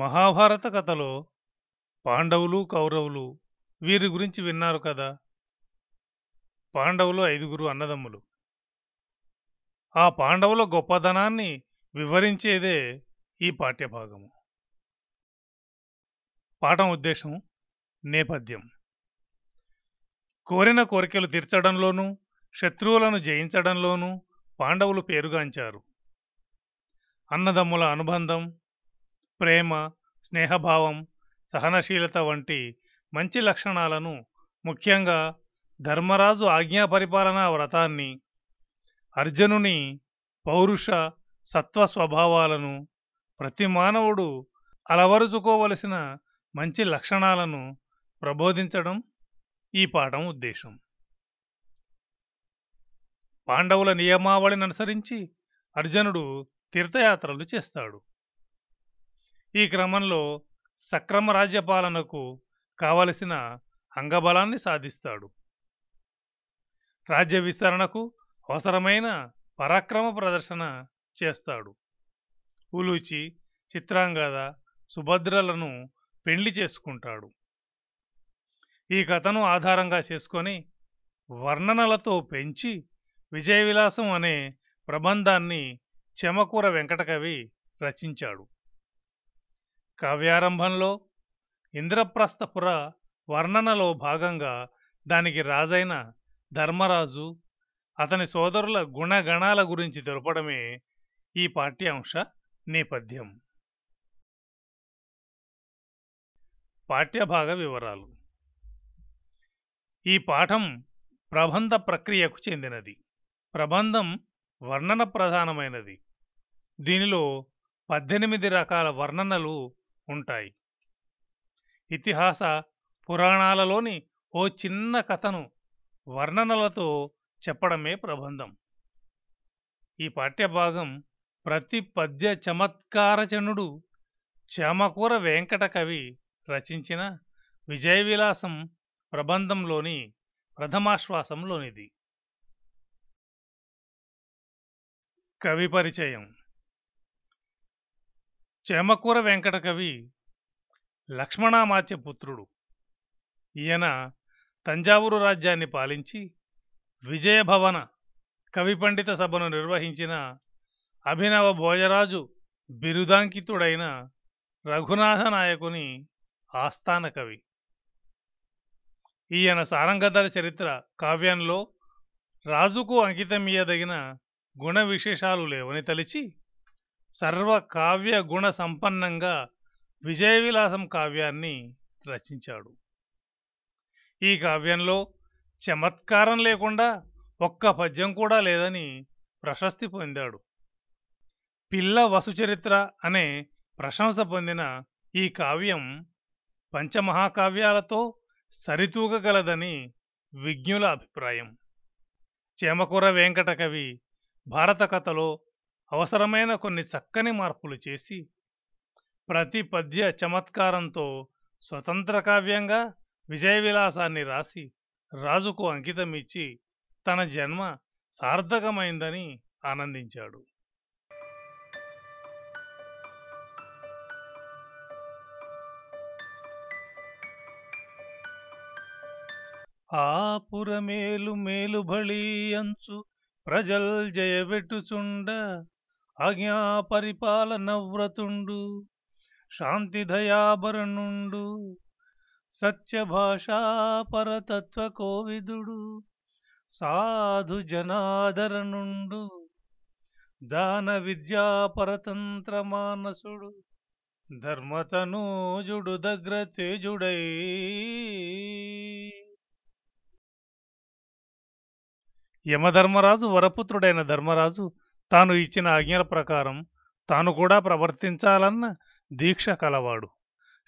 మహాభారత కథలో పాండవులు కౌరవులు వీరి గురించి విన్నారు కదా పాండవులు ఐదుగురు అన్నదమ్ములు ఆ పాండవుల గొప్పదనాన్ని వివరించేదే ఈ పాఠ్యభాగము పాఠం ఉద్దేశం నేపథ్యం కోరిన కోరికలు తీర్చడంలోనూ శత్రువులను జయించడంలోనూ పాండవులు పేరుగాంచారు అన్నదమ్ముల అనుబంధం ప్రేమ స్నేహభావం సహనశీలత వంటి మంచి లక్షణాలను ముఖ్యంగా ధర్మరాజు ఆజ్ఞాపరిపాలనా వ్రతాన్ని అర్జునుని పౌరుష సత్వ స్వభావాలను ప్రతి మానవుడు అలవరుచుకోవలసిన మంచి లక్షణాలను ప్రబోధించడం ఈ పాఠం ఉద్దేశం పాండవుల నియమావళిని అనుసరించి అర్జునుడు తీర్థయాత్రలు చేస్తాడు ఈ క్రమంలో సక్రమ రాజ్యపాలనకు కావలసిన అంగబలాన్ని సాధిస్తాడు రాజ్య విస్తరణకు అవసరమైన పరాక్రమ ప్రదర్శన చేస్తాడు ఉలూచి చిత్రాంగద సుభద్రలను పెళ్లి చేసుకుంటాడు ఈ కథను ఆధారంగా చేసుకొని వర్ణనలతో పెంచి విజయవిలాసం అనే ప్రబంధాన్ని చెమకూర వెంకటకవి రచించాడు కావ్యారంభంలో ఇంద్రప్రస్థపుర వర్ణనలో భాగంగా దానికి రాజైన ధర్మరాజు అతని సోదరుల గుణగణాల గురించి తెలపడమే ఈ పాఠ్యాంశ నేపథ్యం పాఠ్యభాగ వివరాలు ఈ పాఠం ప్రబంధ ప్రక్రియకు చెందినది ప్రబంధం వర్ణన ప్రధానమైనది దీనిలో పద్దెనిమిది రకాల వర్ణనలు ఉంటాయి ఇతిహాస పురాణాలలోని ఓ చిన్న కథను వర్ణనలతో చెప్పడమే ప్రబంధం ఈ పాఠ్యభాగం ప్రతి పద్య చమత్కారచనుడు చామకూర వెంకటకవి రచించిన విజయవిలాసం ప్రబంధంలోని ప్రథమాశ్వాసంలోనిది కవి పరిచయం చేమకూర వెంకటకవి లక్ష్మణామాత్య పుత్రుడు ఈయన తంజావూరు రాజ్యాన్ని పాలించి విజయభవన కవి పండిత సభను నిర్వహించిన అభినవ భోజరాజు బిరుదాంకితుడైన రఘునాథ నాయకుని ఆస్థాన కవి ఈయన సారంగధర చరిత్ర కావ్యంలో రాజుకు అంకితమీయదగిన గుణ విశేషాలు లేవని తలిచి సర్వ కావ్య గుణ సంపన్నంగా విజయవిలాసం కావ్యాన్ని రచించాడు ఈ కావ్యంలో చమత్కారం లేకుండా ఒక్క పద్యం కూడా లేదని ప్రశస్తి పొందాడు పిల్ల వసుచరిత్ర అనే ప్రశంస పొందిన ఈ కావ్యం పంచమహాకావ్యాలతో సరితూగగలదని విజ్ఞుల అభిప్రాయం చేమకూర వెంకటకవి భారత కథలో అవసరమైన కొన్ని చక్కని మార్పులు చేసి ప్రతి పద్య చమత్కారంతో స్వతంత్ర కావ్యంగా విజయవిలాసాన్ని రాసి రాజుకు అంకితమిచ్చి తన జన్మ సార్థకమైందని ఆనందించాడు ఆపుర మేలు మేలు అంచు ప్రజల్ జయబెట్టుచుండ ఆజ్ఞా పరిపాలన వ్రతుండు శాంతిదయాభరణుండు సత్యభాషా పరతత్వ కోవిదుడు సాధు జనాదరణుండు దాన విద్యా పరతంత్ర మానసుడు ధర్మతనూజుడు దగ్గర తేజుడై యమధర్మరాజు వరపుత్రుడైన ధర్మరాజు తాను ఇచ్చిన ఆజ్ఞల ప్రకారం తాను కూడా ప్రవర్తించాలన్న దీక్ష కలవాడు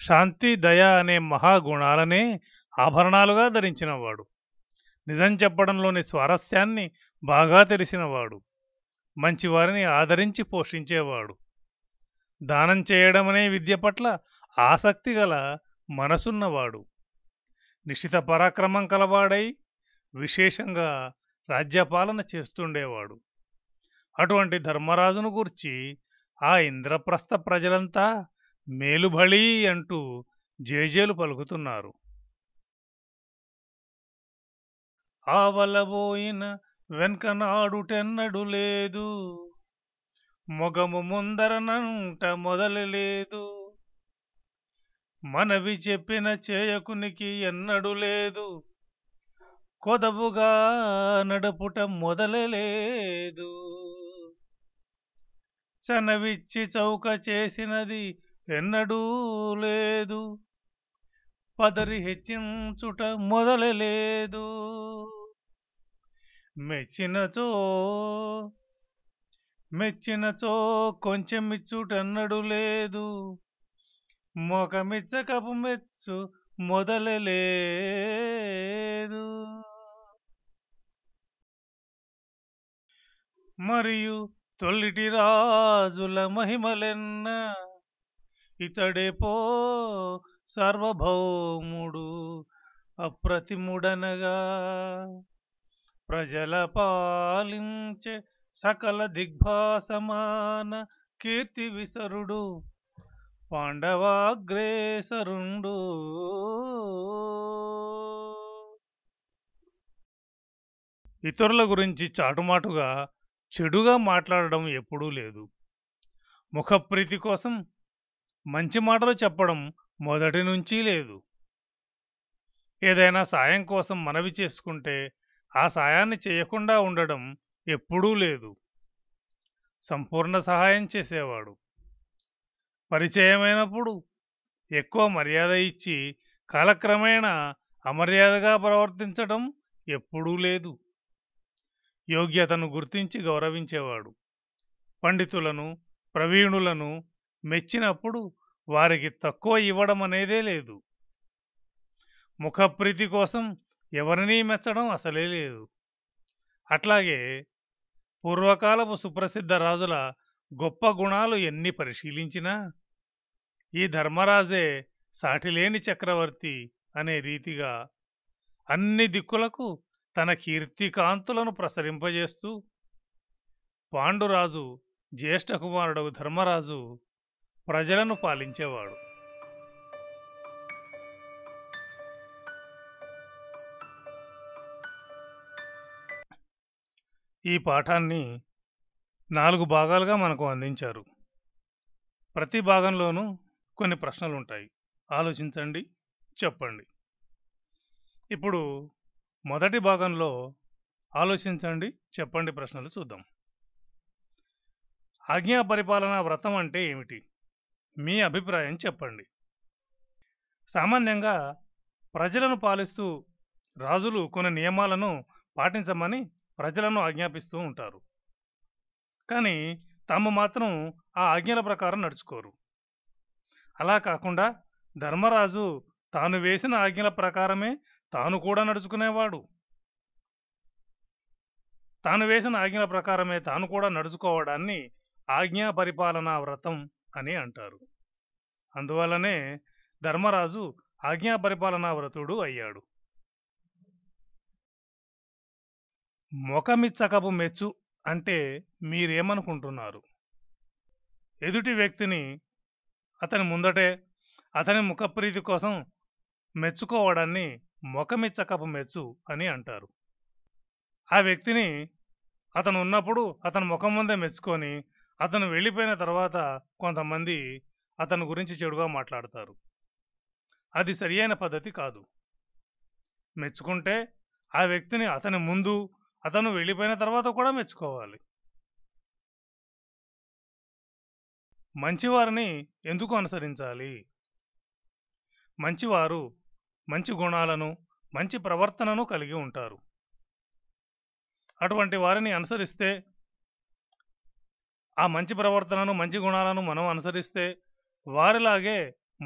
శాంతి దయ అనే మహాగుణాలనే ఆభరణాలుగా ధరించినవాడు నిజం చెప్పడంలోని స్వారస్యాన్ని బాగా తెలిసినవాడు మంచివారిని ఆదరించి పోషించేవాడు దానం చేయడమనే విద్య పట్ల ఆసక్తి గల మనసున్నవాడు నిశ్చిత పరాక్రమం కలవాడై విశేషంగా రాజ్యపాలన చేస్తుండేవాడు అటువంటి ధర్మరాజును గూర్చి ఆ ఇంద్రప్రస్థ ప్రజలంతా మేలుబళీ అంటూ జేజేలు పలుకుతున్నారు ఆవలబోయిన వెనకనాడుటెన్నడు లేదు మొగము ముందరనంట మొదలలేదు మనవి చెప్పిన చేయకునికి ఎన్నడు లేదు కొదబుగా నడుపుట మొదలలేదు చనవిచ్చి చౌక చేసినది ఎన్నడూ లేదు పదరి హెచ్చించుట మొదలలేదు మెచ్చినచో మెచ్చినచో కొంచెమిచ్చుటన్నడు లేదు కపు మెచ్చు మొదలలేదు మరియు తొలిటి రాజుల మహిమలెన్న ఇతడే పో సార్వభౌముడు అప్రతిముడనగా ప్రజల పాలించే సకల దిగ్భాసమాన కీర్తి విసరుడు పాండవాగ్రేసరుండు ఇతరుల గురించి చాటుమాటుగా చెడుగా మాట్లాడడం ఎప్పుడూ లేదు ముఖప్రీతి కోసం మంచి మాటలు చెప్పడం మొదటి నుంచి లేదు ఏదైనా సాయం కోసం మనవి చేసుకుంటే ఆ సాయాన్ని చేయకుండా ఉండడం ఎప్పుడూ లేదు సంపూర్ణ సహాయం చేసేవాడు పరిచయమైనప్పుడు ఎక్కువ మర్యాద ఇచ్చి కాలక్రమేణా అమర్యాదగా ప్రవర్తించడం ఎప్పుడూ లేదు యోగ్యతను గుర్తించి గౌరవించేవాడు పండితులను ప్రవీణులను మెచ్చినప్పుడు వారికి తక్కువ ఇవ్వడం అనేదే లేదు ముఖప్రీతి కోసం ఎవరినీ మెచ్చడం అసలే లేదు అట్లాగే పూర్వకాలపు సుప్రసిద్ధ రాజుల గొప్ప గుణాలు ఎన్ని పరిశీలించినా ఈ ధర్మరాజే సాటిలేని చక్రవర్తి అనే రీతిగా అన్ని దిక్కులకు తన కీర్తికాంతులను ప్రసరింపజేస్తూ పాండురాజు జ్యేష్ఠ కుమారుడు ధర్మరాజు ప్రజలను పాలించేవాడు ఈ పాఠాన్ని నాలుగు భాగాలుగా మనకు అందించారు ప్రతి భాగంలోనూ కొన్ని ప్రశ్నలు ఉంటాయి ఆలోచించండి చెప్పండి ఇప్పుడు మొదటి భాగంలో ఆలోచించండి చెప్పండి ప్రశ్నలు చూద్దాం ఆజ్ఞా పరిపాలన వ్రతం అంటే ఏమిటి మీ అభిప్రాయం చెప్పండి సామాన్యంగా ప్రజలను పాలిస్తూ రాజులు కొన్ని నియమాలను పాటించమని ప్రజలను ఆజ్ఞాపిస్తూ ఉంటారు కానీ తాము మాత్రం ఆ ఆజ్ఞల ప్రకారం నడుచుకోరు అలా కాకుండా ధర్మరాజు తాను వేసిన ఆజ్ఞల ప్రకారమే తాను కూడా నడుచుకునేవాడు తాను వేసిన ఆజ్ఞల ప్రకారమే తాను కూడా నడుచుకోవడాన్ని ఆజ్ఞా పరిపాలనా వ్రతం అని అంటారు అందువలనే ధర్మరాజు ఆజ్ఞా పరిపాలనా వ్రతుడు అయ్యాడు మొకమిచ్చకపు మెచ్చు అంటే మీరేమనుకుంటున్నారు ఎదుటి వ్యక్తిని అతని ముందటే అతని ముఖప్రీతి కోసం మెచ్చుకోవడాన్ని మొఖమిచ్చకపు మెచ్చు అని అంటారు ఆ వ్యక్తిని అతను ఉన్నప్పుడు అతని ముఖం ముందే మెచ్చుకొని అతను వెళ్ళిపోయిన తర్వాత కొంతమంది అతని గురించి చెడుగా మాట్లాడతారు అది సరియైన పద్ధతి కాదు మెచ్చుకుంటే ఆ వ్యక్తిని అతని ముందు అతను వెళ్ళిపోయిన తర్వాత కూడా మెచ్చుకోవాలి మంచివారిని ఎందుకు అనుసరించాలి మంచివారు మంచి గుణాలను మంచి ప్రవర్తనను కలిగి ఉంటారు అటువంటి వారిని అనుసరిస్తే ఆ మంచి ప్రవర్తనను మంచి గుణాలను మనం అనుసరిస్తే వారిలాగే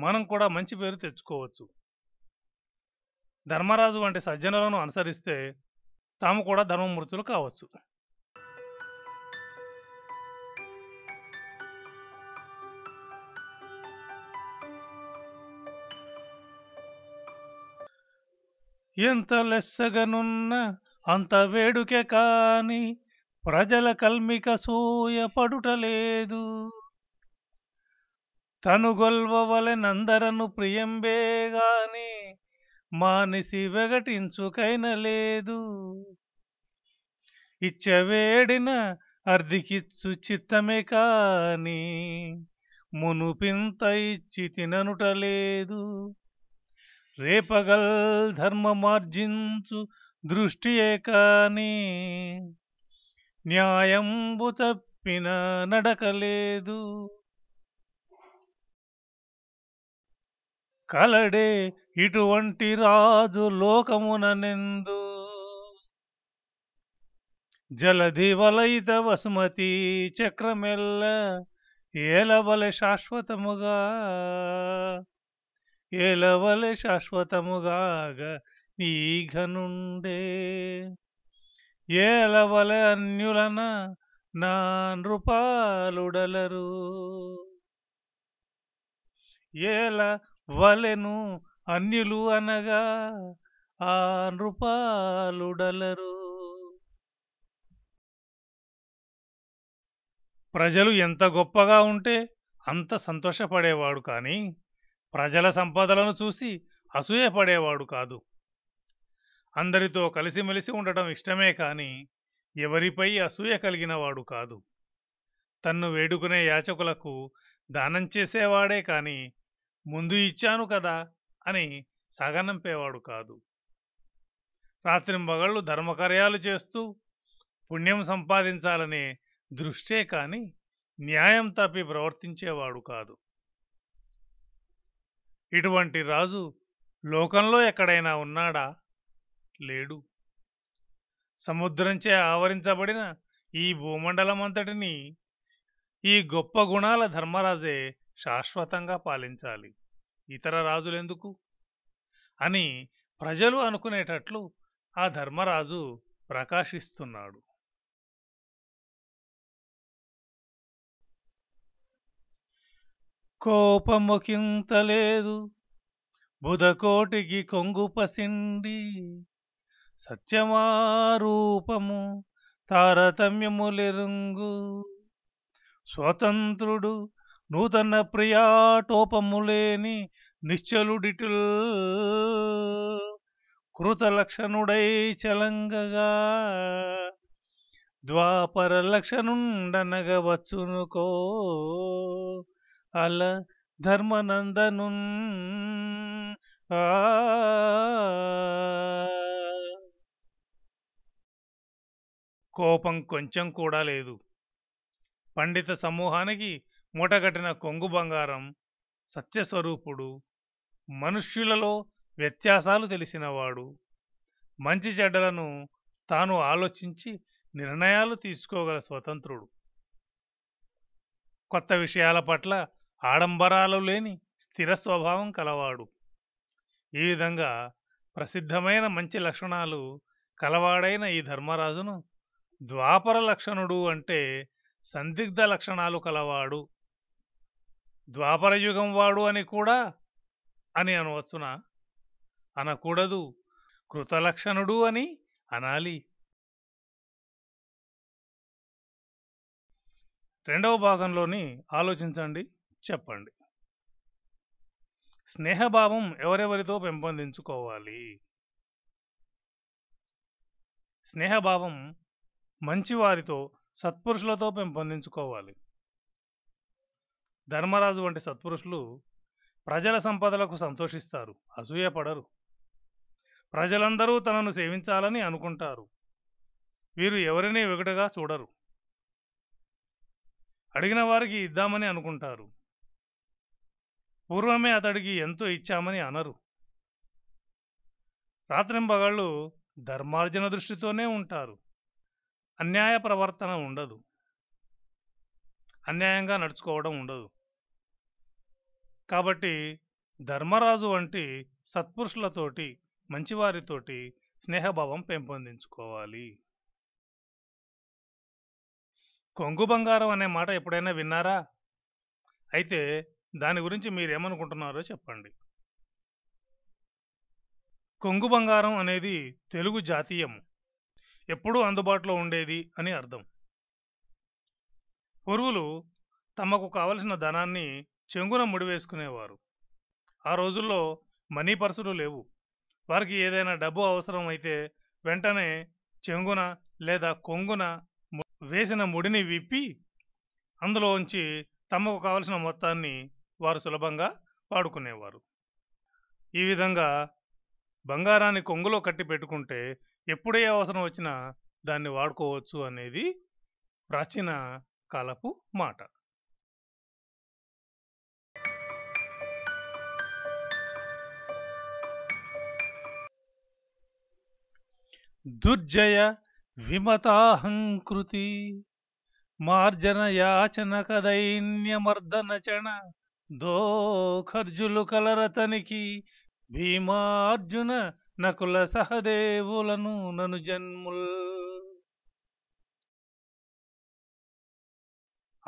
మనం కూడా మంచి పేరు తెచ్చుకోవచ్చు ధర్మరాజు వంటి సజ్జనులను అనుసరిస్తే తాము కూడా ధర్మమూర్తులు కావచ్చు ఎంత లెస్సగనున్న అంత వేడుకె కాని ప్రజల కల్మిక సోయపడుటలేదు తనుగొల్వవలె నందరను గాని మానిసి వెగటించుకైన లేదు ఇచ్చవేడిన అర్ధికిచ్చు చిత్తమే కాని మునుపింత ఇచ్చి తిననుటలేదు రేపగల్ ధర్మమార్జించు దృష్టియే కానీ న్యాయంబు తప్పిన నడకలేదు కలడే ఇటువంటి రాజు లోకముననెందు జలధి వలయిత వసుమతి చక్రమెల్ల ఏలబల శాశ్వతముగా ఎలవల శాశ్వతముగాగ నీఘనుండే ఏలవల అన్యులన నా నృపాలుడలరు ఏల వలెను అన్యులు అనగా ఆ నృపాలుడలరు ప్రజలు ఎంత గొప్పగా ఉంటే అంత సంతోషపడేవాడు కానీ ప్రజల సంపదలను చూసి అసూయపడేవాడు కాదు అందరితో కలిసిమెలిసి ఉండటం ఇష్టమే కాని ఎవరిపై అసూయ కలిగినవాడు కాదు తన్ను వేడుకునే యాచకులకు దానం చేసేవాడే కాని ముందు ఇచ్చాను కదా అని సగనంపేవాడు కాదు మగళ్ళు ధర్మకార్యాలు చేస్తూ పుణ్యం సంపాదించాలనే దృష్టే కాని న్యాయం తప్పి ప్రవర్తించేవాడు కాదు ఇటువంటి రాజు లోకంలో ఎక్కడైనా ఉన్నాడా లేడు సముద్రంచే ఆవరించబడిన ఈ భూమండలమంతటిని ఈ గొప్ప గుణాల ధర్మరాజే శాశ్వతంగా పాలించాలి ఇతర రాజులెందుకు అని ప్రజలు అనుకునేటట్లు ఆ ధర్మరాజు ప్రకాశిస్తున్నాడు కోపముకింతలేదు బుధకోటికి కొంగు పసిండి సత్యమారూపము తారతమ్యములెరుంగు స్వతంత్రుడు నూతన ప్రియాటోపములేని నిశ్చలుడిటిల్ కృతలక్షణుడై చలంగగా ద్వాపర లక్షణుండనగవచ్చునుకో అల ధర్మనందను కోపం కొంచెం కూడా లేదు పండిత సమూహానికి మూటగట్టిన కొంగు బంగారం సత్యస్వరూపుడు మనుష్యులలో వ్యత్యాసాలు తెలిసినవాడు మంచి చెడ్డలను తాను ఆలోచించి నిర్ణయాలు తీసుకోగల స్వతంత్రుడు కొత్త విషయాల పట్ల ఆడంబరాలు లేని స్థిర స్వభావం కలవాడు ఈ విధంగా ప్రసిద్ధమైన మంచి లక్షణాలు కలవాడైన ఈ ధర్మరాజును ద్వాపర లక్షణుడు అంటే సందిగ్ధ లక్షణాలు కలవాడు యుగం వాడు అని కూడా అని అనవచ్చునా అనకూడదు కృతలక్షణుడు అని అనాలి రెండవ భాగంలోని ఆలోచించండి చెప్పండి స్నేహభావం ఎవరెవరితో పెంపొందించుకోవాలి స్నేహభావం మంచివారితో సత్పురుషులతో పెంపొందించుకోవాలి ధర్మరాజు వంటి సత్పురుషులు ప్రజల సంపదలకు సంతోషిస్తారు అసూయపడరు ప్రజలందరూ తనను సేవించాలని అనుకుంటారు వీరు ఎవరినీ వెగటగా చూడరు అడిగిన వారికి ఇద్దామని అనుకుంటారు పూర్వమే అతడికి ఎంతో ఇచ్చామని అనరు రాత్రింబగాళ్ళు ధర్మార్జన దృష్టితోనే ఉంటారు అన్యాయ ప్రవర్తన ఉండదు అన్యాయంగా నడుచుకోవడం ఉండదు కాబట్టి ధర్మరాజు వంటి సత్పురుషులతోటి మంచివారితోటి స్నేహభావం పెంపొందించుకోవాలి కొంగు బంగారం అనే మాట ఎప్పుడైనా విన్నారా అయితే దాని గురించి మీరేమనుకుంటున్నారో చెప్పండి కొంగు బంగారం అనేది తెలుగు జాతీయం ఎప్పుడూ అందుబాటులో ఉండేది అని అర్థం పురుగులు తమకు కావలసిన ధనాన్ని చెంగున ముడివేసుకునేవారు ఆ రోజుల్లో మనీ పర్సులు లేవు వారికి ఏదైనా డబ్బు అవసరం అయితే వెంటనే చెంగున లేదా కొంగున వేసిన ముడిని విప్పి అందులో ఉంచి తమకు కావలసిన మొత్తాన్ని వారు సులభంగా వాడుకునేవారు ఈ విధంగా బంగారాన్ని కొంగులో కట్టి పెట్టుకుంటే ఎప్పుడే అవసరం వచ్చినా దాన్ని వాడుకోవచ్చు అనేది ప్రాచీన కాలపు మాట దుర్జయ విమతాహంకృతి మార్జన యాచన కదైన్యమర్దన చణ దోఖర్జులు కలరతనికి భీమార్జున నకుల సహదేవులను నను జన్ముల్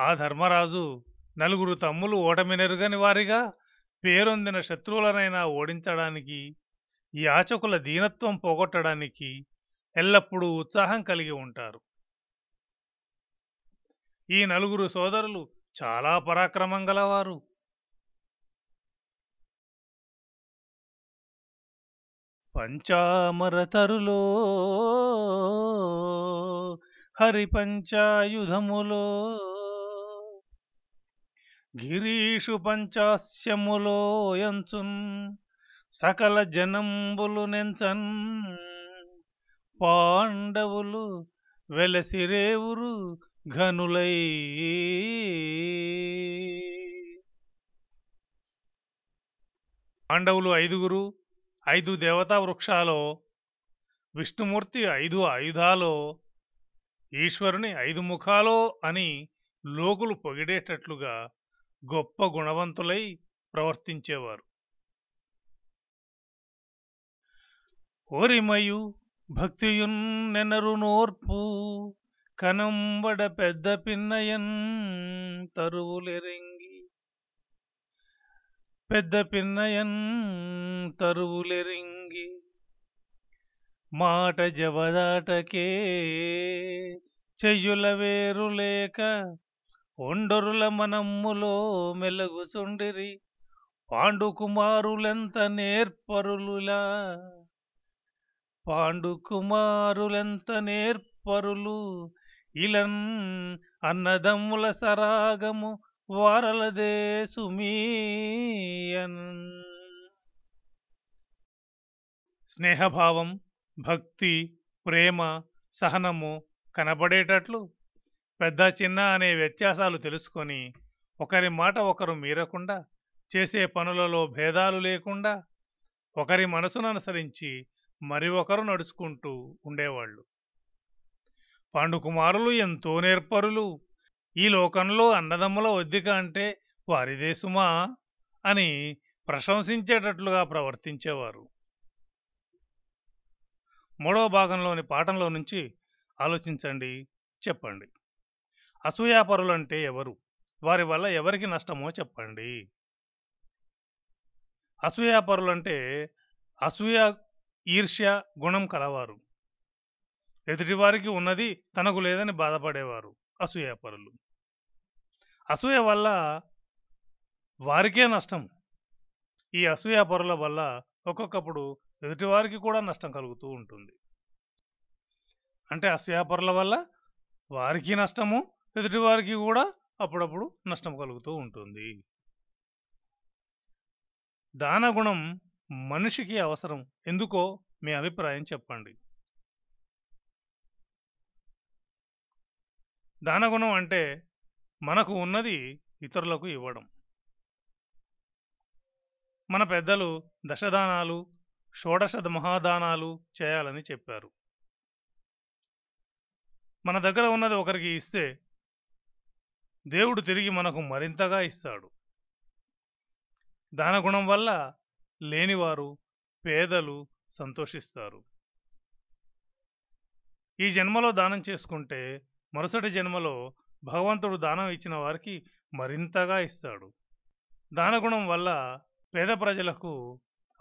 ఆ ధర్మరాజు నలుగురు తమ్ములు ఓటమినెరుగని వారిగా పేరొందిన శత్రువులనైనా ఓడించడానికి యాచకుల దీనత్వం పోగొట్టడానికి ఎల్లప్పుడూ ఉత్సాహం కలిగి ఉంటారు ఈ నలుగురు సోదరులు చాలా పరాక్రమం గలవారు పంచామరతరులో హరి పంచాయుధములో గిరీషు పంచాస్యములో ఎంచున్ సకల జనంబులు నెంచన్ పాండవులు వెలసిరేవురు ఘనులై పాండవులు ఐదుగురు ఐదు దేవతా వృక్షాలో విష్ణుమూర్తి ఐదు ఆయుధాలో ఈశ్వరుని ఐదు ముఖాలో అని లోకులు పొగిడేటట్లుగా గొప్ప గుణవంతులై ప్రవర్తించేవారు ఓరిమయు భక్తియున్ నెనరు నోర్పు కనంబడ పెద్ద పిన్నయన్ తరువులెరింగ్ పెద్ద పిన్నయన్ తరువులెరింగి మాట జవదాటకే చెయ్యుల వేరులేక ఒండరుల మనమ్ములో మెలుగుచుండిరి పాండుకుమారులెంత నేర్పరులులా పాండుకుమారులెంత నేర్పరులు ఇలన్ అన్నదమ్ముల సరాగము వారలదే సుమీయన్ స్నేహభావం భక్తి ప్రేమ సహనము కనబడేటట్లు పెద్ద చిన్న అనే వ్యత్యాసాలు తెలుసుకొని ఒకరి మాట ఒకరు మీరకుండా చేసే పనులలో భేదాలు లేకుండా ఒకరి మనసును అనుసరించి మరి ఒకరు నడుచుకుంటూ ఉండేవాళ్ళు పాండుకుమారులు ఎంతో నేర్పరులు ఈ లోకంలో అన్నదమ్ముల వద్దిక అంటే వారి సుమా అని ప్రశంసించేటట్లుగా ప్రవర్తించేవారు మూడవ భాగంలోని పాఠంలో నుంచి ఆలోచించండి చెప్పండి అంటే ఎవరు వారి వల్ల ఎవరికి నష్టమో చెప్పండి అంటే అసూయ ఈర్ష్య గుణం కలవారు ఎదుటివారికి ఉన్నది తనకు లేదని బాధపడేవారు అసూయాపరులు అసూయ వల్ల వారికే నష్టం ఈ అసూయాపరుల వల్ల ఒక్కొక్కప్పుడు ఎదుటివారికి కూడా నష్టం కలుగుతూ ఉంటుంది అంటే అసూయాపరుల వల్ల వారికి నష్టము ఎదుటివారికి కూడా అప్పుడప్పుడు నష్టం కలుగుతూ ఉంటుంది దానగుణం మనిషికి అవసరం ఎందుకో మీ అభిప్రాయం చెప్పండి దానగుణం అంటే మనకు ఉన్నది ఇతరులకు ఇవ్వడం మన పెద్దలు దశదానాలు షోడశ మహాదానాలు చేయాలని చెప్పారు మన దగ్గర ఉన్నది ఒకరికి ఇస్తే దేవుడు తిరిగి మనకు మరింతగా ఇస్తాడు దానగుణం వల్ల లేనివారు పేదలు సంతోషిస్తారు ఈ జన్మలో దానం చేసుకుంటే మరుసటి జన్మలో భగవంతుడు దానం ఇచ్చిన వారికి మరింతగా ఇస్తాడు దానగుణం వల్ల పేద ప్రజలకు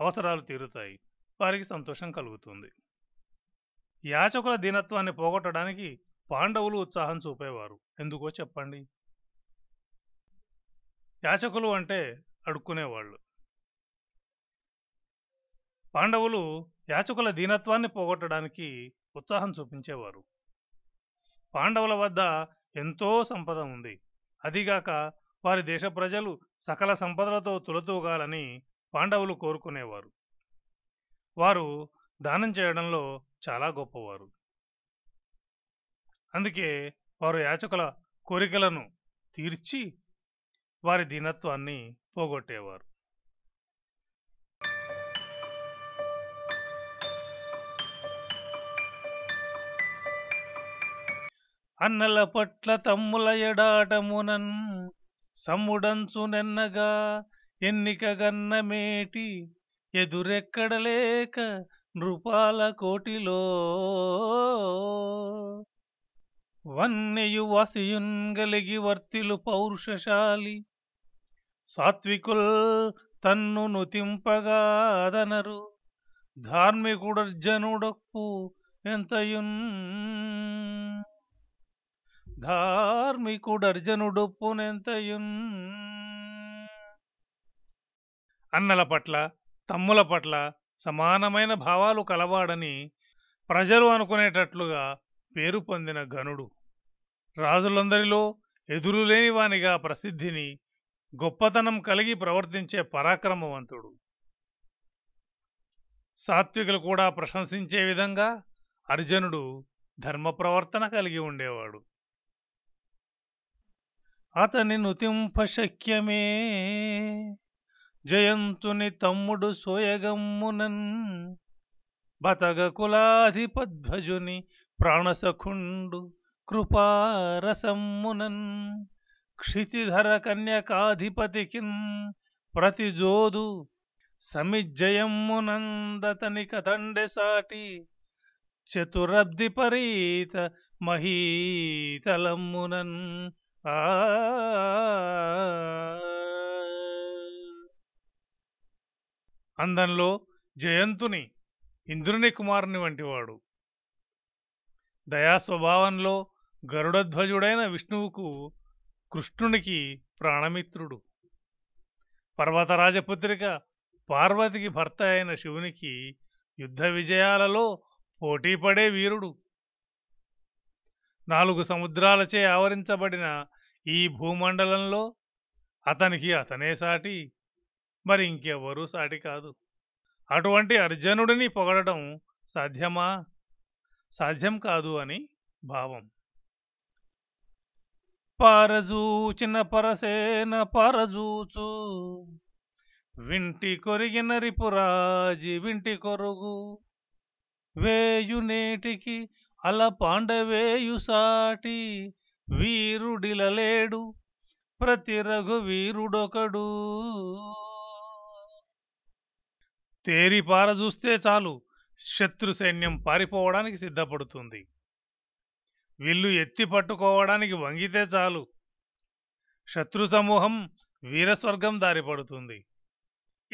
అవసరాలు తీరుతాయి వారికి సంతోషం కలుగుతుంది యాచకుల దీనత్వాన్ని పోగొట్టడానికి పాండవులు ఉత్సాహం చూపేవారు ఎందుకో చెప్పండి యాచకులు అంటే అడుక్కునేవాళ్ళు పాండవులు యాచకుల దీనత్వాన్ని పోగొట్టడానికి ఉత్సాహం చూపించేవారు పాండవుల వద్ద ఎంతో సంపద ఉంది అదిగాక వారి దేశ ప్రజలు సకల సంపదలతో తులతూగాలని పాండవులు కోరుకునేవారు వారు దానం చేయడంలో చాలా గొప్పవారు అందుకే వారు యాచకుల కోరికలను తీర్చి వారి దీనత్వాన్ని పోగొట్టేవారు అన్నల పట్ల తమ్ముల ఎడాటమునన్ సమ్ముడంచు నెన్నగా ఎన్నికగన్నమేటి మేటి ఎదురెక్కడలేక నృపాల కోటిలో వన్యయు గలిగి వర్తిలు పౌరుషశాలి సాత్వికుల్ తన్ను నుతింపగాదనరు ధార్మికుడర్జనుడొప్పు ఎంతయున్ ధార్మికుడర్జనుడొప్పునెంతయున్ అన్నల పట్ల తమ్ముల పట్ల సమానమైన భావాలు కలవాడని ప్రజలు అనుకునేటట్లుగా పేరు పొందిన ఘనుడు రాజులందరిలో ఎదురులేని వానిగా ప్రసిద్ధిని గొప్పతనం కలిగి ప్రవర్తించే పరాక్రమవంతుడు సాత్వికులు కూడా ప్రశంసించే విధంగా అర్జునుడు ధర్మ ప్రవర్తన కలిగి ఉండేవాడు అతని నుతింపశక్యమే జయంతుని తమ్ముడు సోయగమ్మునన్ బతగ కులాధిపధ్వజుని ప్రాణసఖుండు కృపారసమ్మునన్ క్షితిధర కన్యకాధిపతికిన్ ప్రతిజోదు సమిజ్జయమ్మునందతని కథండె సాటి చతురబ్ది పరీత మహీతలమ్మునన్ అందంలో జయంతుని ఇంద్రుని కుమారుని వంటివాడు దయాస్వభావంలో గరుడధ్వజుడైన విష్ణువుకు కృష్ణునికి ప్రాణమిత్రుడు పర్వతరాజపుత్రిక పార్వతికి భర్త అయిన శివునికి యుద్ధ విజయాలలో పోటీపడే వీరుడు నాలుగు సముద్రాలచే ఆవరించబడిన ఈ భూమండలంలో అతనికి అతనే సాటి మరి ఇంకెవరూ సాటి కాదు అటువంటి అర్జునుడిని పొగడడం సాధ్యమా సాధ్యం కాదు అని భావం పారజూచిన పరసేన పరజూచు వింటి కొరిగిన రిపురాజి వింటి కొరుగు వేయు నేటికి అల పాండవేయుసాటి వీరుడిలలేడు ప్రతి రఘువీరుడొకడు తేరి చూస్తే చాలు శత్రు సైన్యం పారిపోవడానికి సిద్ధపడుతుంది విల్లు ఎత్తి పట్టుకోవడానికి వంగితే చాలు శత్రు సమూహం వీరస్వర్గం దారిపడుతుంది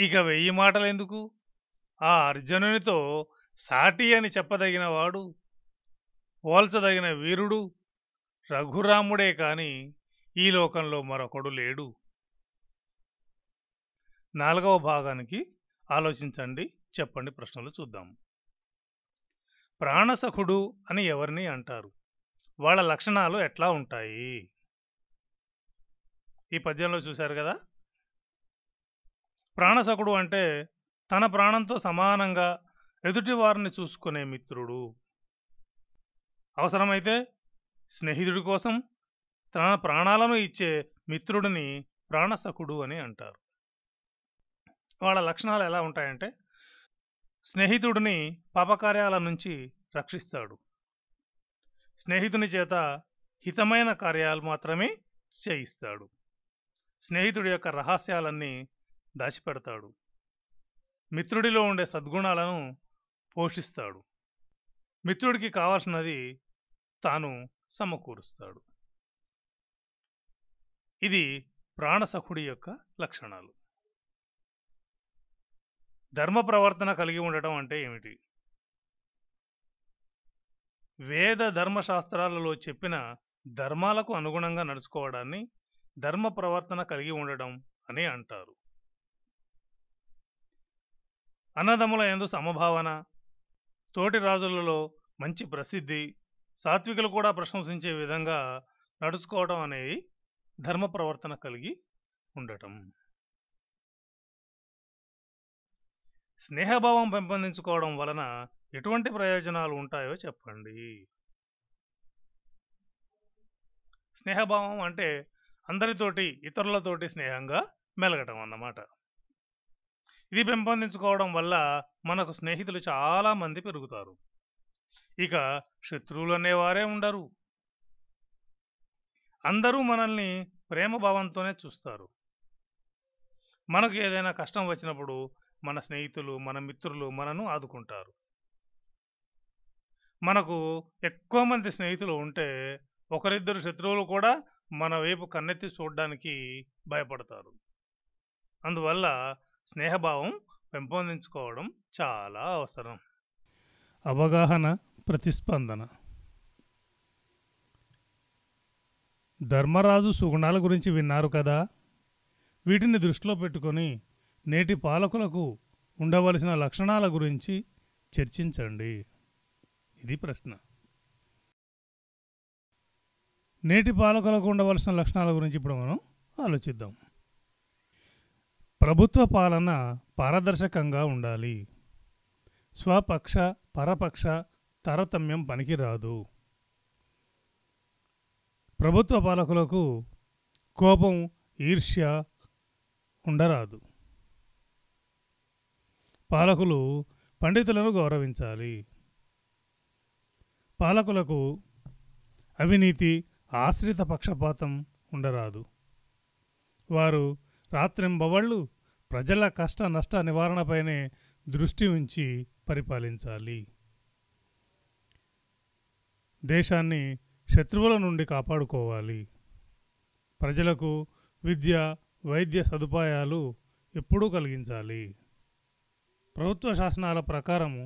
ఇక వెయ్యి మాటలెందుకు ఆ అర్జునునితో సాటి అని చెప్పదగినవాడు పోల్చదగిన వీరుడు రఘురాముడే కాని ఈ లోకంలో మరొకడు లేడు నాలుగవ భాగానికి ఆలోచించండి చెప్పండి ప్రశ్నలు చూద్దాం ప్రాణసఖుడు అని ఎవరిని అంటారు వాళ్ళ లక్షణాలు ఎట్లా ఉంటాయి ఈ పద్యంలో చూశారు కదా ప్రాణసఖుడు అంటే తన ప్రాణంతో సమానంగా ఎదుటివారిని చూసుకునే మిత్రుడు అవసరమైతే స్నేహితుడి కోసం తన ప్రాణాలను ఇచ్చే మిత్రుడిని ప్రాణసకుడు అని అంటారు వాళ్ళ లక్షణాలు ఎలా ఉంటాయంటే స్నేహితుడిని పాపకార్యాల నుంచి రక్షిస్తాడు స్నేహితుని చేత హితమైన కార్యాలు మాత్రమే చేయిస్తాడు స్నేహితుడి యొక్క రహస్యాలన్నీ దాచిపెడతాడు మిత్రుడిలో ఉండే సద్గుణాలను పోషిస్తాడు మిత్రుడికి కావాల్సినది తాను సమకూరుస్తాడు ఇది ప్రాణసఖుడి యొక్క లక్షణాలు ధర్మ ప్రవర్తన కలిగి ఉండటం అంటే ఏమిటి వేద ధర్మశాస్త్రాలలో చెప్పిన ధర్మాలకు అనుగుణంగా నడుచుకోవడాన్ని ధర్మ ప్రవర్తన కలిగి ఉండడం అని అంటారు అన్నదముల ఎందు సమభావన తోటి రాజులలో మంచి ప్రసిద్ధి సాత్వికులు కూడా ప్రశంసించే విధంగా నడుచుకోవడం అనేది ధర్మ ప్రవర్తన కలిగి ఉండటం స్నేహభావం పెంపొందించుకోవడం వలన ఎటువంటి ప్రయోజనాలు ఉంటాయో చెప్పండి స్నేహభావం అంటే అందరితోటి ఇతరులతోటి స్నేహంగా మెలగటం అన్నమాట ఇది పెంపొందించుకోవడం వల్ల మనకు స్నేహితులు చాలామంది పెరుగుతారు ఇక శత్రువులనేవారే ఉండరు అందరూ మనల్ని ప్రేమభావంతోనే చూస్తారు మనకు ఏదైనా కష్టం వచ్చినప్పుడు మన స్నేహితులు మన మిత్రులు మనను ఆదుకుంటారు మనకు ఎక్కువ మంది స్నేహితులు ఉంటే ఒకరిద్దరు శత్రువులు కూడా మన వైపు కన్నెత్తి చూడడానికి భయపడతారు అందువల్ల స్నేహభావం పెంపొందించుకోవడం చాలా అవసరం అవగాహన ప్రతిస్పందన ధర్మరాజు సుగుణాల గురించి విన్నారు కదా వీటిని దృష్టిలో పెట్టుకొని నేటి పాలకులకు ఉండవలసిన లక్షణాల గురించి చర్చించండి ఇది ప్రశ్న నేటి పాలకులకు ఉండవలసిన లక్షణాల గురించి ఇప్పుడు మనం ఆలోచిద్దాం ప్రభుత్వ పాలన పారదర్శకంగా ఉండాలి స్వపక్ష పరపక్ష తారతమ్యం పనికిరాదు ప్రభుత్వ పాలకులకు కోపం ఈర్ష్య ఉండరాదు పాలకులు పండితులను గౌరవించాలి పాలకులకు అవినీతి ఆశ్రిత పక్షపాతం ఉండరాదు వారు రాత్రింబవళ్ళు ప్రజల కష్ట నష్ట నివారణపైనే దృష్టి ఉంచి పరిపాలించాలి దేశాన్ని శత్రువుల నుండి కాపాడుకోవాలి ప్రజలకు విద్య వైద్య సదుపాయాలు ఎప్పుడూ కలిగించాలి ప్రభుత్వ శాసనాల ప్రకారము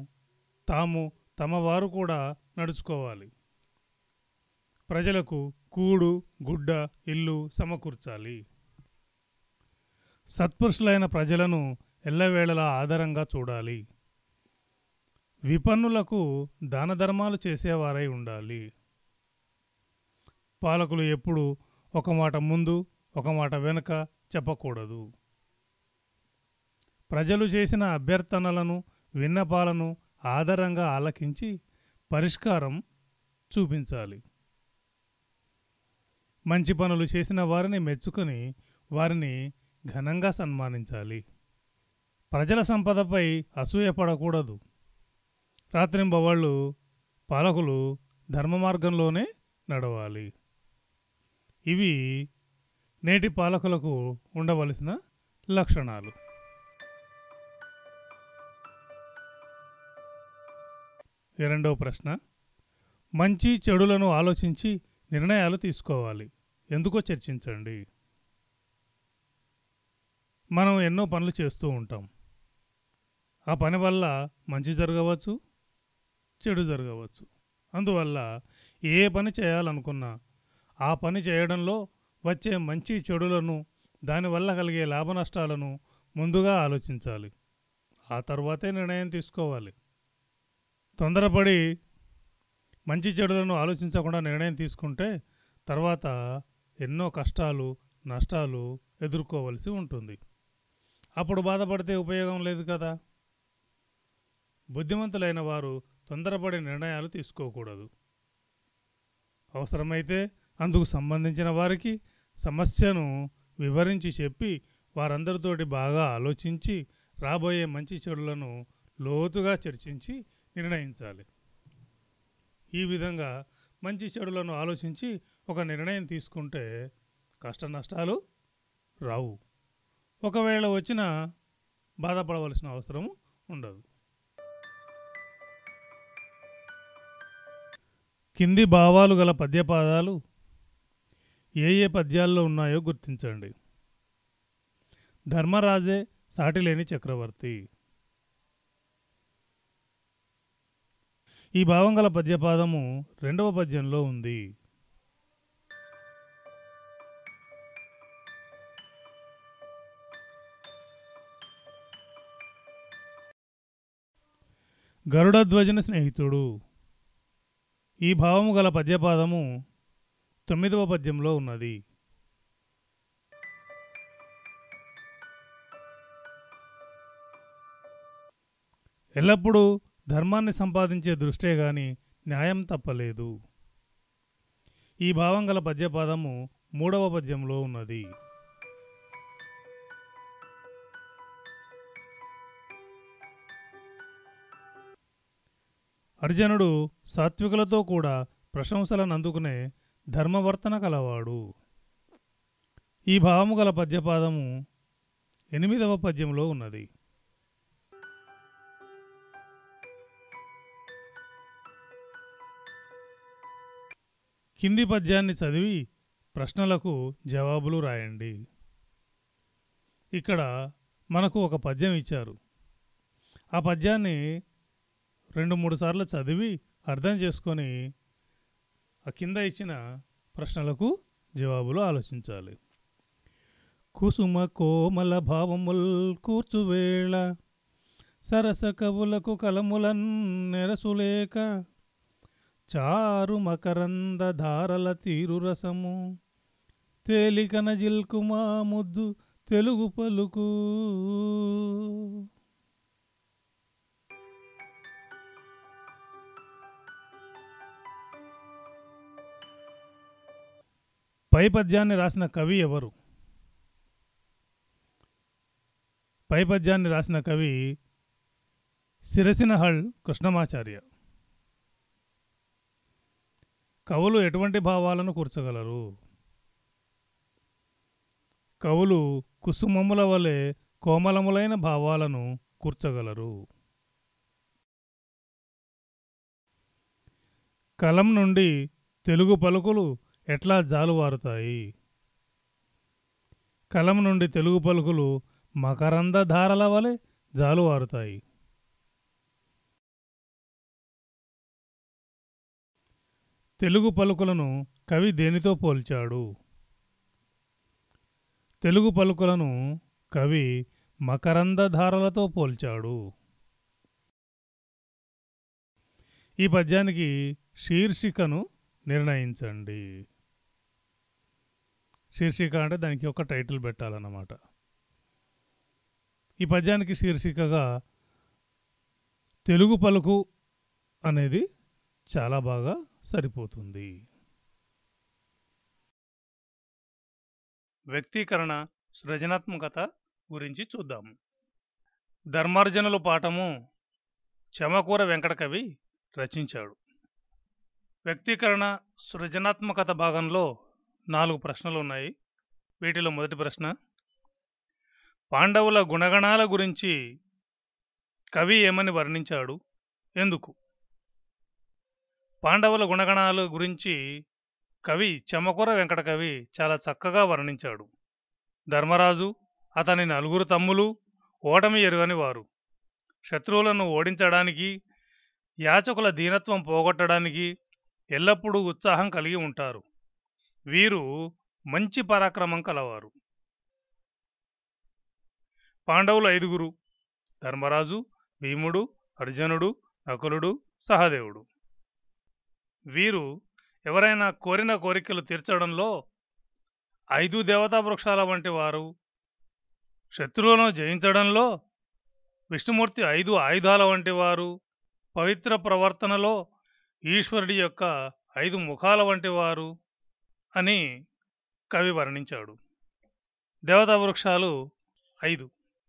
తాము తమ వారు కూడా నడుచుకోవాలి ప్రజలకు కూడు గుడ్డ ఇల్లు సమకూర్చాలి సత్పురుషులైన ప్రజలను ఎల్లవేళలా ఆధారంగా చూడాలి విపన్నులకు దానధర్మాలు చేసేవారై ఉండాలి పాలకులు ఎప్పుడు ఒక మాట ముందు ఒక మాట వెనుక చెప్పకూడదు ప్రజలు చేసిన అభ్యర్థనలను విన్నపాలను ఆధారంగా ఆలకించి పరిష్కారం చూపించాలి మంచి పనులు చేసిన వారిని మెచ్చుకొని వారిని ఘనంగా సన్మానించాలి ప్రజల సంపదపై అసూయపడకూడదు రాత్రింబవాళ్ళు పాలకులు ధర్మ మార్గంలోనే నడవాలి ఇవి నేటి పాలకులకు ఉండవలసిన లక్షణాలు రెండవ ప్రశ్న మంచి చెడులను ఆలోచించి నిర్ణయాలు తీసుకోవాలి ఎందుకో చర్చించండి మనం ఎన్నో పనులు చేస్తూ ఉంటాం ఆ పని వల్ల మంచి జరగవచ్చు చెడు జరగవచ్చు అందువల్ల ఏ పని చేయాలనుకున్నా ఆ పని చేయడంలో వచ్చే మంచి చెడులను దానివల్ల కలిగే లాభ నష్టాలను ముందుగా ఆలోచించాలి ఆ తర్వాతే నిర్ణయం తీసుకోవాలి తొందరపడి మంచి చెడులను ఆలోచించకుండా నిర్ణయం తీసుకుంటే తర్వాత ఎన్నో కష్టాలు నష్టాలు ఎదుర్కోవలసి ఉంటుంది అప్పుడు బాధపడితే ఉపయోగం లేదు కదా బుద్ధిమంతులైన వారు తొందరపడే నిర్ణయాలు తీసుకోకూడదు అవసరమైతే అందుకు సంబంధించిన వారికి సమస్యను వివరించి చెప్పి వారందరితోటి బాగా ఆలోచించి రాబోయే మంచి చెడులను లోతుగా చర్చించి నిర్ణయించాలి ఈ విధంగా మంచి చెడులను ఆలోచించి ఒక నిర్ణయం తీసుకుంటే కష్ట నష్టాలు రావు ఒకవేళ వచ్చినా బాధపడవలసిన అవసరం ఉండదు కింది భావాలు గల పద్యపాదాలు ఏ ఏ పద్యాల్లో ఉన్నాయో గుర్తించండి ధర్మరాజే సాటిలేని చక్రవర్తి ఈ భావం గల పద్యపాదము రెండవ పద్యంలో ఉంది గరుడధ్వజన స్నేహితుడు ఈ భావము గల పద్యపాదము తొమ్మిదవ పద్యంలో ఉన్నది ఎల్లప్పుడూ ధర్మాన్ని సంపాదించే దృష్టే గాని న్యాయం తప్పలేదు ఈ భావం గల పద్యపాదము మూడవ పద్యంలో ఉన్నది అర్జునుడు సాత్వికులతో కూడా ప్రశంసలను అందుకునే ధర్మవర్తన కలవాడు ఈ భావము గల పద్యపాదము ఎనిమిదవ పద్యంలో ఉన్నది కింది పద్యాన్ని చదివి ప్రశ్నలకు జవాబులు రాయండి ఇక్కడ మనకు ఒక పద్యం ఇచ్చారు ఆ పద్యాన్ని రెండు మూడు సార్లు చదివి అర్థం చేసుకొని ఆ కింద ఇచ్చిన ప్రశ్నలకు జవాబులు ఆలోచించాలి కుసుమ కోమల భావముల్ కూర్చువేళ సరస కవులకు కలములన్ నెరసులేక చారు మకరంద ధారల తీరు రసము తేలికన జిల్కుమా ముద్దు తెలుగు పలుకు పై పద్యాన్ని రాసిన కవి ఎవరు పై పద్యాన్ని రాసిన కవి సిరసినహళ్ కృష్ణమాచార్య కవులు ఎటువంటి భావాలను కూర్చగలరు కవులు కుసుమముల వలె కోమలములైన భావాలను కూర్చగలరు కలం నుండి తెలుగు పలుకులు ఎట్లా జాలువారుతాయి కలం నుండి తెలుగు పలుకులు మకరంద ధారల వలె జాలువారుతాయి తెలుగు పలుకులను కవి దేనితో పోల్చాడు తెలుగు పలుకులను కవి మకరంద ధారలతో పోల్చాడు ఈ పద్యానికి శీర్షికను నిర్ణయించండి శీర్షిక అంటే దానికి ఒక టైటిల్ పెట్టాలన్నమాట ఈ పద్యానికి శీర్షికగా తెలుగు పలుకు అనేది చాలా బాగా సరిపోతుంది వ్యక్తీకరణ సృజనాత్మకత గురించి చూద్దాము ధర్మార్జనుల పాఠము చెమకూర వెంకటకవి రచించాడు వ్యక్తీకరణ సృజనాత్మకత భాగంలో నాలుగు ప్రశ్నలు ఉన్నాయి వీటిలో మొదటి ప్రశ్న పాండవుల గుణగణాల గురించి కవి ఏమని వర్ణించాడు ఎందుకు పాండవుల గుణగణాల గురించి కవి చెమకూర వెంకట కవి చాలా చక్కగా వర్ణించాడు ధర్మరాజు అతని నలుగురు తమ్ములు ఓటమి ఎరుగని వారు శత్రువులను ఓడించడానికి యాచకుల దీనత్వం పోగొట్టడానికి ఎల్లప్పుడూ ఉత్సాహం కలిగి ఉంటారు వీరు మంచి పరాక్రమం కలవారు పాండవులు ఐదుగురు ధర్మరాజు భీముడు అర్జునుడు నకులుడు సహదేవుడు వీరు ఎవరైనా కోరిన కోరికలు తీర్చడంలో ఐదు దేవతా వృక్షాల వంటి వారు శత్రువులను జయించడంలో విష్ణుమూర్తి ఐదు ఆయుధాల వంటి వారు పవిత్ర ప్రవర్తనలో ఈశ్వరుడి యొక్క ఐదు ముఖాల వంటి వారు అని కవి వర్ణించాడు దేవతా వృక్షాలు ఐదు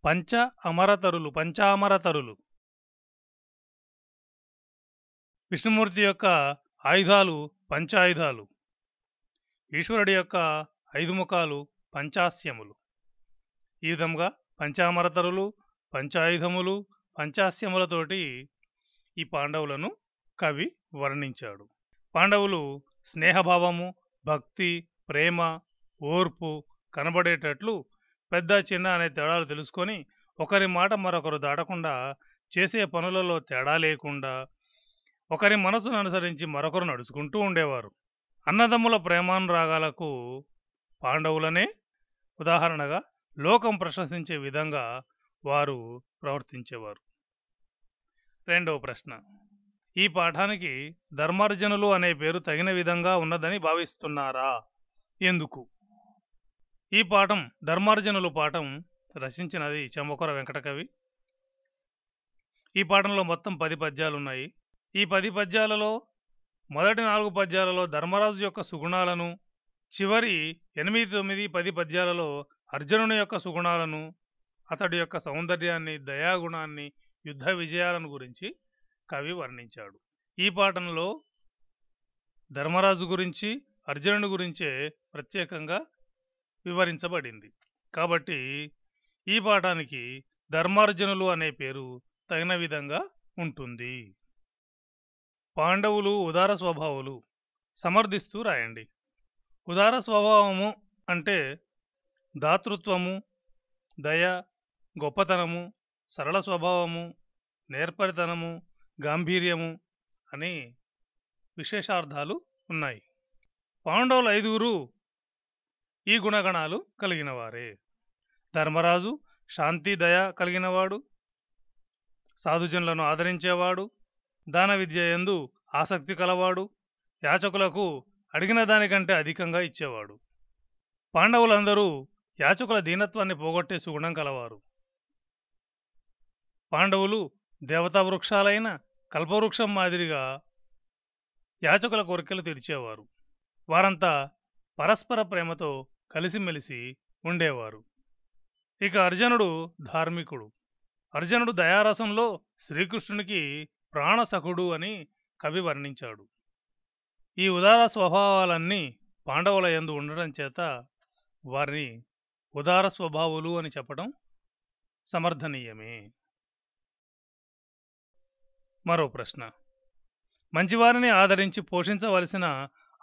పంచ అమరతరులు పంచామరతరులు విష్ణుమూర్తి యొక్క ఆయుధాలు పంచాయుధాలు ఈశ్వరుడి యొక్క ఐదు ముఖాలు పంచాస్యములు ఈ విధంగా పంచామరతరులు పంచాయుధములు పంచాస్యములతోటి ఈ పాండవులను కవి వర్ణించాడు పాండవులు స్నేహభావము భక్తి ప్రేమ ఓర్పు కనబడేటట్లు పెద్ద చిన్న అనే తేడాలు తెలుసుకొని ఒకరి మాట మరొకరు దాటకుండా చేసే పనులలో తేడా లేకుండా ఒకరి మనసును అనుసరించి మరొకరు నడుచుకుంటూ ఉండేవారు అన్నదమ్ముల ప్రేమానురాగాలకు పాండవులనే ఉదాహరణగా లోకం ప్రశంసించే విధంగా వారు ప్రవర్తించేవారు రెండవ ప్రశ్న ఈ పాఠానికి ధర్మార్జనులు అనే పేరు తగిన విధంగా ఉన్నదని భావిస్తున్నారా ఎందుకు ఈ పాఠం ధర్మార్జనులు పాఠం రచించినది చెంబకొర వెంకటకవి ఈ పాఠంలో మొత్తం పది పద్యాలున్నాయి ఈ పది పద్యాలలో మొదటి నాలుగు పద్యాలలో ధర్మరాజు యొక్క సుగుణాలను చివరి ఎనిమిది తొమ్మిది పది పద్యాలలో అర్జునుని యొక్క సుగుణాలను అతడి యొక్క సౌందర్యాన్ని దయాగుణాన్ని యుద్ధ విజయాలను గురించి కవి వర్ణించాడు ఈ పాఠంలో ధర్మరాజు గురించి అర్జునుడి గురించే ప్రత్యేకంగా వివరించబడింది కాబట్టి ఈ పాఠానికి ధర్మార్జునులు అనే పేరు తగిన విధంగా ఉంటుంది పాండవులు ఉదార స్వభావులు సమర్థిస్తూ రాయండి ఉదార స్వభావము అంటే దాతృత్వము దయ గొప్పతనము సరళ స్వభావము నేర్పరితనము గాంభీర్యము అనే విశేషార్థాలు ఉన్నాయి పాండవులు ఐదుగురు ఈ గుణగణాలు కలిగినవారే ధర్మరాజు శాంతి దయ కలిగినవాడు సాధుజనులను ఆదరించేవాడు దాన విద్య ఎందు ఆసక్తి కలవాడు యాచకులకు అడిగిన దానికంటే అధికంగా ఇచ్చేవాడు పాండవులందరూ యాచకుల దీనత్వాన్ని పోగొట్టే సుగుణం కలవారు పాండవులు దేవతా వృక్షాలైన కల్పవృక్షం మాదిరిగా యాచకుల కోరికలు తెరిచేవారు వారంతా పరస్పర ప్రేమతో కలిసిమెలిసి ఉండేవారు ఇక అర్జునుడు ధార్మికుడు అర్జునుడు దయారసంలో శ్రీకృష్ణునికి ప్రాణసఖుడు అని కవి వర్ణించాడు ఈ ఉదార స్వభావాలన్నీ పాండవుల ఎందు ఉండడం చేత వారిని ఉదార స్వభావులు అని చెప్పడం సమర్థనీయమే మరో ప్రశ్న మంచివారిని ఆదరించి పోషించవలసిన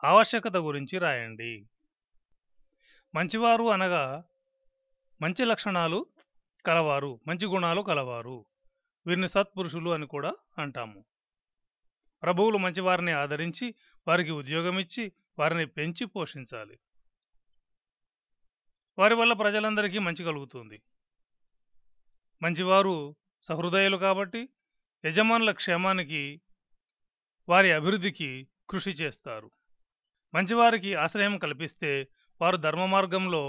ఆవశ్యకత గురించి రాయండి మంచివారు అనగా మంచి లక్షణాలు కలవారు మంచి గుణాలు కలవారు వీరిని సత్పురుషులు అని కూడా అంటాము ప్రభువులు మంచివారిని ఆదరించి వారికి ఉద్యోగం ఇచ్చి వారిని పెంచి పోషించాలి వారి వల్ల ప్రజలందరికీ మంచి కలుగుతుంది మంచివారు సహృదయులు కాబట్టి యజమానుల క్షేమానికి వారి అభివృద్ధికి కృషి చేస్తారు మంచివారికి ఆశ్రయం కల్పిస్తే వారు ధర్మ మార్గంలో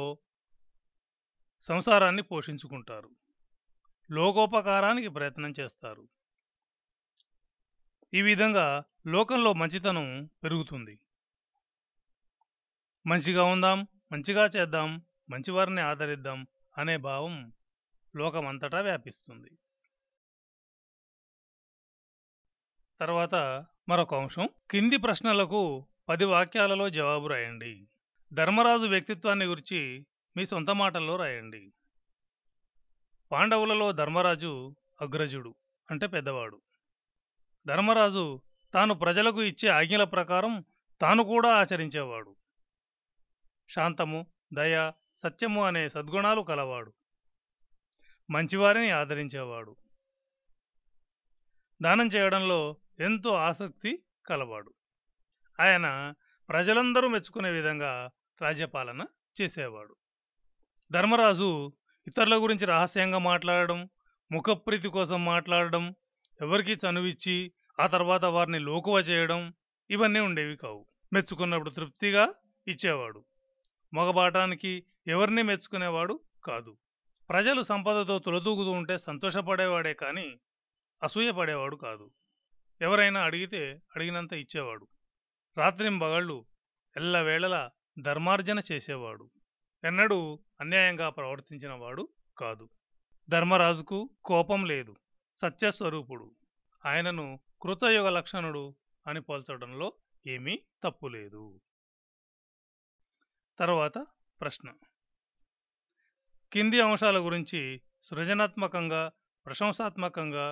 సంసారాన్ని పోషించుకుంటారు లోకోపకారానికి ప్రయత్నం చేస్తారు ఈ విధంగా లోకంలో మంచితనం పెరుగుతుంది మంచిగా ఉందాం మంచిగా చేద్దాం మంచివారిని ఆదరిద్దాం అనే భావం లోకమంతటా వ్యాపిస్తుంది తర్వాత మరొక అంశం కింది ప్రశ్నలకు పది వాక్యాలలో జవాబు రాయండి ధర్మరాజు వ్యక్తిత్వాన్ని గురించి మీ సొంత మాటల్లో రాయండి పాండవులలో ధర్మరాజు అగ్రజుడు అంటే పెద్దవాడు ధర్మరాజు తాను ప్రజలకు ఇచ్చే ఆజ్ఞల ప్రకారం తాను కూడా ఆచరించేవాడు శాంతము దయ సత్యము అనే సద్గుణాలు కలవాడు మంచివారిని ఆదరించేవాడు దానం చేయడంలో ఎంతో ఆసక్తి కలవాడు ఆయన ప్రజలందరూ మెచ్చుకునే విధంగా రాజ్యపాలన చేసేవాడు ధర్మరాజు ఇతరుల గురించి రహస్యంగా మాట్లాడడం ముఖప్రీతి కోసం మాట్లాడడం ఎవరికి చనువిచ్చి ఆ తర్వాత వారిని లోకువ చేయడం ఇవన్నీ ఉండేవి కావు మెచ్చుకున్నప్పుడు తృప్తిగా ఇచ్చేవాడు మగబాటానికి ఎవరిని మెచ్చుకునేవాడు కాదు ప్రజలు సంపదతో తులదూగుతూ ఉంటే సంతోషపడేవాడే కానీ అసూయపడేవాడు కాదు ఎవరైనా అడిగితే అడిగినంత ఇచ్చేవాడు రాత్రింబగళ్ళు ఎల్లవేళలా ధర్మార్జన చేసేవాడు ఎన్నడూ అన్యాయంగా ప్రవర్తించినవాడు కాదు ధర్మరాజుకు కోపం లేదు సత్యస్వరూపుడు ఆయనను కృతయుగ లక్షణుడు అని పోల్చడంలో ఏమీ తప్పులేదు తర్వాత ప్రశ్న కింది అంశాల గురించి సృజనాత్మకంగా ప్రశంసాత్మకంగా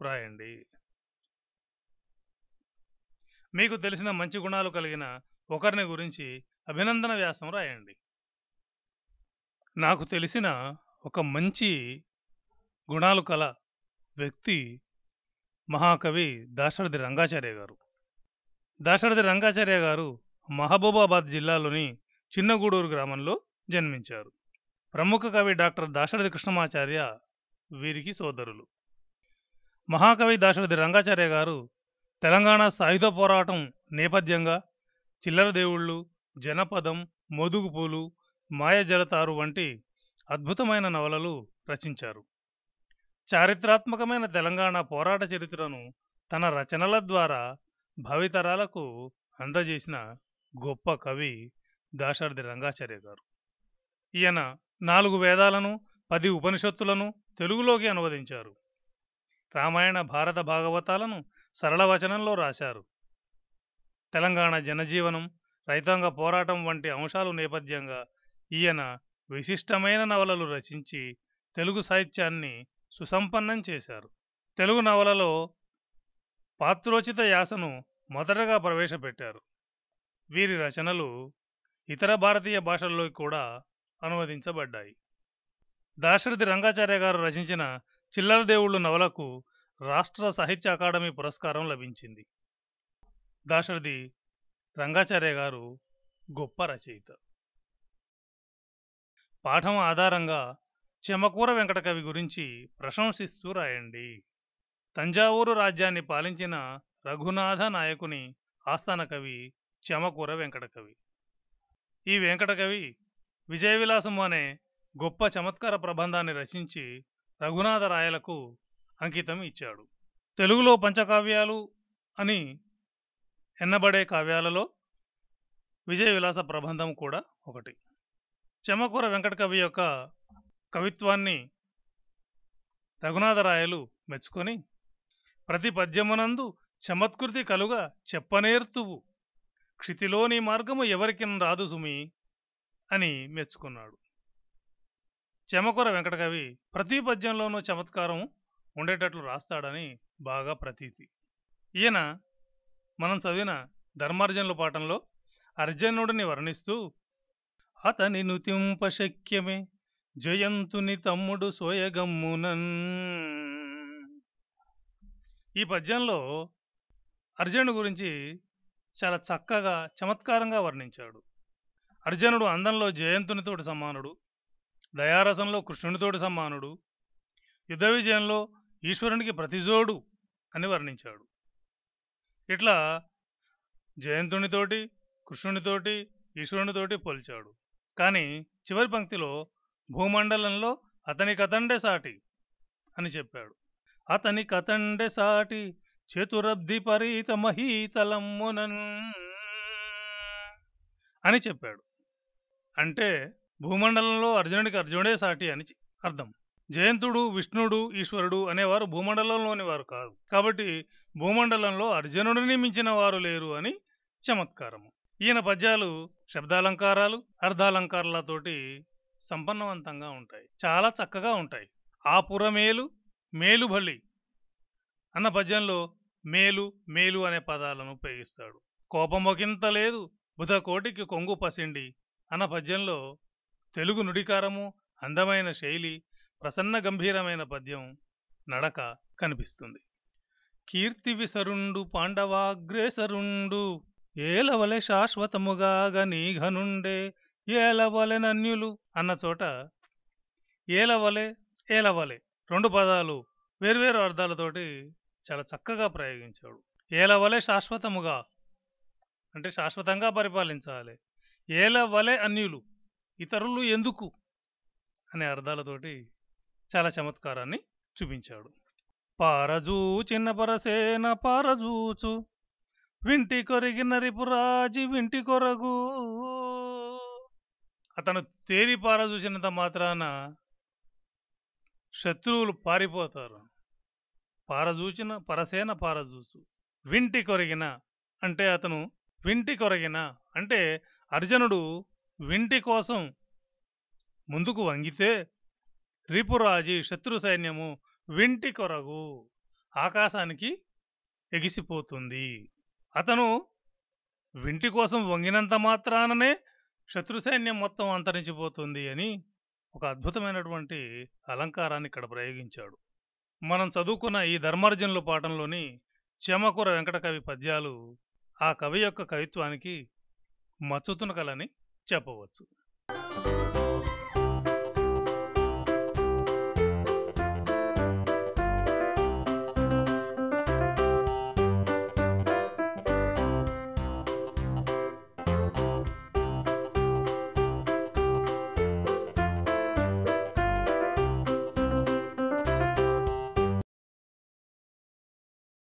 వ్రాయండి మీకు తెలిసిన మంచి గుణాలు కలిగిన ఒకరిని గురించి అభినందన వ్యాసం రాయండి నాకు తెలిసిన ఒక మంచి గుణాలు కల వ్యక్తి మహాకవి దాశరథి రంగాచార్య గారు దాశరథి రంగాచార్య గారు మహబూబాబాద్ జిల్లాలోని చిన్నగూడూరు గ్రామంలో జన్మించారు ప్రముఖ కవి డాక్టర్ దాశరథి కృష్ణమాచార్య వీరికి సోదరులు మహాకవి దాశరథి రంగాచార్య గారు తెలంగాణ సాయుధ పోరాటం నేపథ్యంగా చిల్లర దేవుళ్ళు జనపదం మోదుగుపూలు మాయజలతారు వంటి అద్భుతమైన నవలలు రచించారు చారిత్రాత్మకమైన తెలంగాణ పోరాట చరిత్రను తన రచనల ద్వారా భావితరాలకు అందజేసిన గొప్ప కవి దాశరథి రంగాచార్య గారు ఈయన నాలుగు వేదాలను పది ఉపనిషత్తులను తెలుగులోకి అనువదించారు రామాయణ భారత భాగవతాలను సరళ వచనంలో రాశారు తెలంగాణ జనజీవనం రైతాంగ పోరాటం వంటి అంశాలు నేపథ్యంగా ఈయన విశిష్టమైన నవలలు రచించి తెలుగు సాహిత్యాన్ని సుసంపన్నం చేశారు తెలుగు నవలలో పాత్రోచిత యాసను మొదటగా ప్రవేశపెట్టారు వీరి రచనలు ఇతర భారతీయ భాషల్లో కూడా అనువదించబడ్డాయి దాశరథి రంగాచార్య గారు రచించిన చిల్లరదేవుళ్ళు నవలకు రాష్ట్ర సాహిత్య అకాడమీ పురస్కారం లభించింది దాశరథి రంగాచార్య గారు గొప్ప రచయిత పాఠం ఆధారంగా చెమకూర వెంకటకవి గురించి ప్రశంసిస్తూ రాయండి తంజావూరు రాజ్యాన్ని పాలించిన రఘునాథ నాయకుని ఆస్థాన కవి చెమకూర వెంకటకవి ఈ వెంకటకవి విజయవిలాసము అనే గొప్ప చమత్కార ప్రబంధాన్ని రచించి రఘునాథ రాయలకు అంకితం ఇచ్చాడు తెలుగులో పంచకావ్యాలు అని ఎన్నబడే కావ్యాలలో విజయ విలాస ప్రబంధం కూడా ఒకటి చెమకూర వెంకట కవి యొక్క కవిత్వాన్ని రఘునాథరాయలు మెచ్చుకొని ప్రతి పద్యమునందు చమత్కృతి కలుగ చెప్పనేర్తువు క్షితిలోని మార్గము ఎవరికిన రాదు సుమి అని మెచ్చుకున్నాడు చెమకూర వెంకటకవి ప్రతి పద్యంలోనూ చమత్కారం ఉండేటట్లు రాస్తాడని బాగా ప్రతీతి ఈయన మనం చదివిన ధర్మార్జనుల పాఠంలో అర్జునుడిని వర్ణిస్తూ అతని శక్యమే జయంతుని తమ్ముడు సోయగమ్మునన్ ఈ పద్యంలో అర్జునుడు గురించి చాలా చక్కగా చమత్కారంగా వర్ణించాడు అర్జునుడు అందంలో జయంతునితోటి సమానుడు దయారసంలో కృష్ణునితోటి సమానుడు యుద్ధ విజయంలో ఈశ్వరునికి ప్రతిజోడు అని వర్ణించాడు ఇట్లా జయంతునితోటి కృష్ణునితోటి ఈశ్వరునితోటి పోల్చాడు కానీ చివరి పంక్తిలో భూమండలంలో అతని కథండే సాటి అని చెప్పాడు అతని కథండే సాటి చతురబ్ది పరీత మహీతలమ్మునన్ అని చెప్పాడు అంటే భూమండలంలో అర్జునుడికి అర్జునుడే సాటి అని అర్థం జయంతుడు విష్ణుడు ఈశ్వరుడు అనేవారు భూమండలంలోని వారు కాదు కాబట్టి భూమండలంలో అర్జునుడిని మించిన వారు లేరు అని చమత్కారము ఈయన పద్యాలు శబ్దాలంకారాలు అర్ధాలంకారాలతోటి సంపన్నవంతంగా ఉంటాయి చాలా చక్కగా ఉంటాయి ఆ పురమేలు మేలుబలి అన్న పద్యంలో మేలు మేలు అనే పదాలను ఉపయోగిస్తాడు కోపమొకింత లేదు బుధకోటికి కొంగు పసిండి అన్న పద్యంలో తెలుగు నుడికారము అందమైన శైలి ప్రసన్న గంభీరమైన పద్యం నడక కనిపిస్తుంది విసరుండు పాండవాగ్రేసరుండు ఏలవలె శాశ్వతముగా గనీఘనుండే ఏలవలె నన్యులు అన్న చోట ఏలవలె ఏలవలె రెండు పదాలు వేర్వేరు అర్థాలతోటి చాలా చక్కగా ప్రయోగించాడు ఏలవలె శాశ్వతముగా అంటే శాశ్వతంగా పరిపాలించాలి ఏలవలె అన్యులు ఇతరులు ఎందుకు అనే అర్థాలతోటి చాలా చమత్కారాన్ని చూపించాడు పారజూ చిన్న పరసేన పారజూచు వింటి కొరిగి రిపురాజి వింటి కొరగు అతను తేరి పారజూసినంత మాత్రాన శత్రువులు పారిపోతారు పారజూచిన పరసేన పారజూచు వింటి కొరిగిన అంటే అతను వింటి కొరగిన అంటే అర్జునుడు వింటి కోసం ముందుకు వంగితే రిపురాజి శత్రు సైన్యము వింటి కొరగు ఆకాశానికి ఎగిసిపోతుంది అతను వింటి కోసం వంగినంత మాత్రాననే శత్రు సైన్యం మొత్తం అంతరించిపోతుంది అని ఒక అద్భుతమైనటువంటి అలంకారాన్ని ఇక్కడ ప్రయోగించాడు మనం చదువుకున్న ఈ ధర్మార్జనుల పాఠంలోని చెమకూర వెంకటకవి పద్యాలు ఆ కవి యొక్క కవిత్వానికి కలని చెప్పవచ్చు